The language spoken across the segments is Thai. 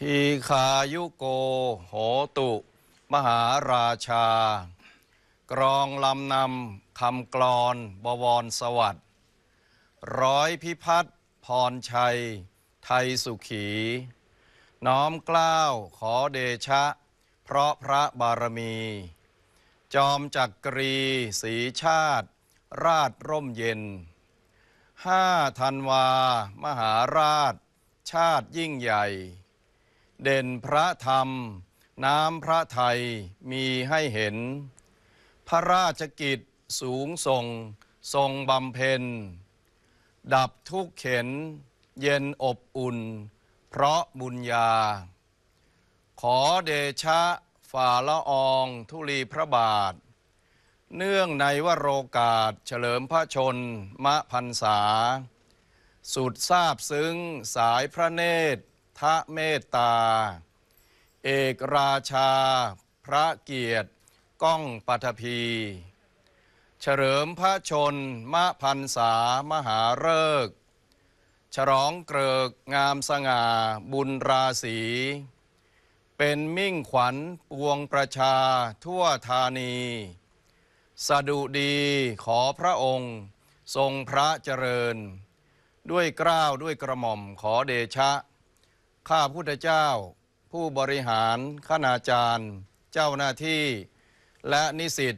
ทีคายุโก โหตุ มหาราชา กรองลำนำคำกรอน บวรสวัสดิ์ ร้อยพิพัฒน์พรชัย ไทยสุขี น้อมกล้าว ขอเดชะ เพราะพระบารมี จอมจักกรี สีชาติ ราชร่มเย็น ห้าธันวา มหาราช ชาติยิ่งใหญ่เด่นพระธรรม น้ำพระไทยมีให้เห็น พระราชกิจสูงส่งทรงบำเพ็ญ ดับทุกเข็น เย็นอบอุ่น เพราะบุญญา ขอเดชะฝ่าละออง ธุลีพระบาท เนื่องในวโรกาสเฉลิมพระชน มะพันษา สุดทราบซึ้งสายพระเนตรทะเมตตา เอกราชา พระเกียรติ ก้องปัทภีเฉลิมพระชน มะพันษามหาเริกฉลองเกลิก งามสง่า บุญราศีเป็นมิ่งขวัญปวงประชา ทั่วธานี สดุดีขอพระองค์ ทรงพระเจริญ ด้วยกล้าวด้วยกระหม่อมขอเดชะข้าพุทธเจ้า ผู้บริหารคณาจารย์ เจ้าหน้าที่ และนิสิต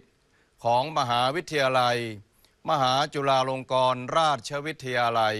ของมหาวิทยาลัย มหาจุฬาลงกรณราชวิทยาลัย